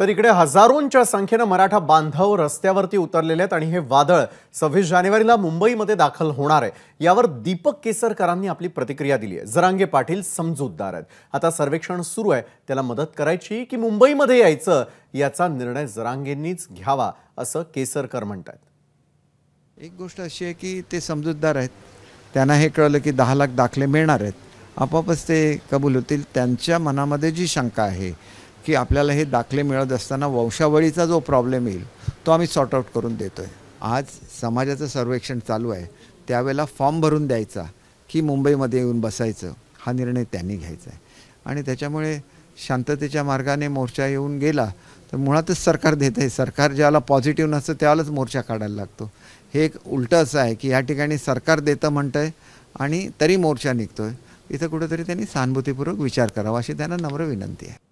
तर इकडे हजारोंच्या संख्येनं मराठा बांधव रस्त्यावरती उतरलेले आहेत आणि हे वादळ सव्वीस जानेवारीला मुंबईमध्ये दाखल होणार आहे यावर दीपक केसरकरांनी आपली प्रतिक्रिया दिली आहे जरांगे पाटील समजूतदार आहेत आता सर्वेक्षण सुरू आहे त्याला मदत करायची की मुंबईमध्ये यायचं याचा निर्णय जरांगेंनीच घ्यावा असं केसरकर म्हणतात एक गोष्ट अशी आहे की ते समजूतदार आहेत त्यांना हे कळलं की दहा लाख दाखले मिळणार आहेत आपापच ते कबूल होतील त्यांच्या मनामध्ये जी शंका आहे की आपल्याला हे दाखले मिळत असताना वंशावळीचा जो प्रॉब्लेम येईल तो आम्ही सॉर्ट आऊट करून देतो आहे आज समाजाचं सर्वेक्षण चालू आहे त्यावेळेला फॉर्म भरून द्यायचा की मुंबईमध्ये येऊन बसायचं हा निर्णय त्यांनी घ्यायचा आहे आणि त्याच्यामुळे शांततेच्या मार्गाने मोर्चा येऊन गेला तर मुळातच सरकार देत आहे सरकार ज्याला पॉझिटिव्ह नसतं त्यालाच मोर्चा काढायला लागतो हे एक उलटं असं आहे की या ठिकाणी सरकार देतं म्हणतं आहे आणि तरी मोर्चा निघतो आहे इथं कुठंतरी त्यांनी सहानुभूतीपूर्वक विचार करावा अशी त्यांना नम्र विनंती आहे